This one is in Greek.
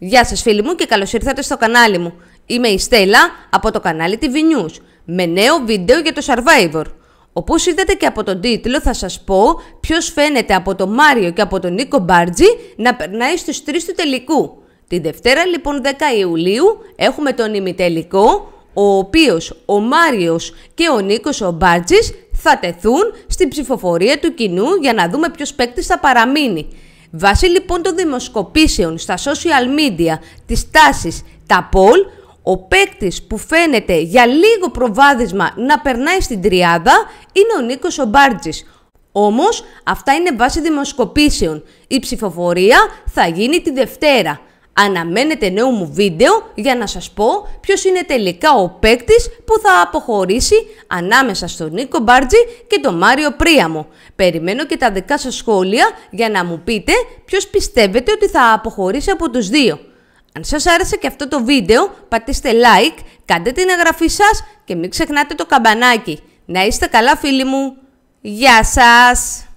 Γεια σας φίλοι μου και καλώς ήρθατε στο κανάλι μου. Είμαι η Στέλλα από το κανάλι TV News με νέο βίντεο για το Survivor. Όπως είδατε και από τον τίτλο θα σας πω ποιος φαίνεται από τον Μάριο και από τον Νίκο Μπάρτζη να περνάει στους τρεις του τελικού. Την Δευτέρα λοιπόν 10 Ιουλίου έχουμε τον ημιτελικό ο οποίος ο Μάριος και ο Νίκος ο Μπάρτζης θα τεθούν στην ψηφοφορία του κοινού για να δούμε ποιος παίκτης θα παραμείνει. Βάσει λοιπόν των δημοσκοπήσεων στα social media, της τάσης τα poll, ο παίκτης που φαίνεται για λίγο προβάδισμα να περνάει στην τριάδα είναι ο Νίκος Ομπάρτζης. Όμως αυτά είναι βάσει δημοσκοπήσεων. Η ψηφοφορία θα γίνει τη Δευτέρα. Αναμένετε νέο μου βίντεο για να σας πω ποιος είναι τελικά ο παίκτης που θα αποχωρήσει ανάμεσα στον Νίκο Μπάρτζη και τον Μάριο Πρίαμο. Περιμένω και τα δικά σας σχόλια για να μου πείτε ποιος πιστεύετε ότι θα αποχωρήσει από τους δύο. Αν σας άρεσε και αυτό το βίντεο, πατήστε like, κάντε την εγγραφή σας και μην ξεχνάτε το καμπανάκι. Να είστε καλά φίλοι μου. Γεια σας!